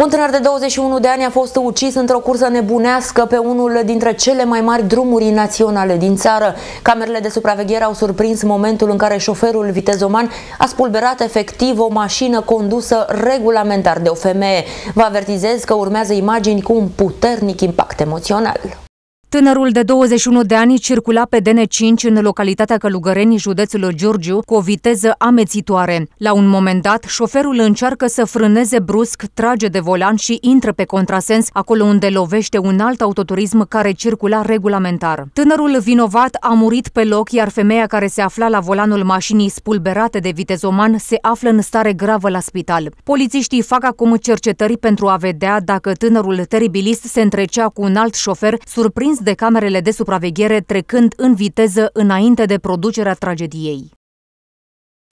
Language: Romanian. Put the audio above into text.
Un tânăr de 21 de ani a fost ucis într-o cursă nebunească pe unul dintre cele mai mari drumuri naționale din țară. Camerele de supraveghere au surprins momentul în care șoferul vitezoman a spulberat efectiv o mașină condusă regulamentar de o femeie. Vă avertizez că urmează imagini cu un puternic impact emoțional. Tânărul de 21 de ani circula pe DN5 în localitatea Călugăreni, județul Giurgiu, cu o viteză amețitoare. La un moment dat, șoferul încearcă să frâneze brusc, trage de volan și intră pe contrasens, acolo unde lovește un alt autoturism care circula regulamentar. Tânărul vinovat a murit pe loc, iar femeia care se afla la volanul mașinii spulberate de vitezoman se află în stare gravă la spital. Polițiștii fac acum cercetări pentru a vedea dacă tânărul teribilist se întrecea cu un alt șofer surprins de camerele de supraveghere trecând în viteză înainte de producerea tragediei.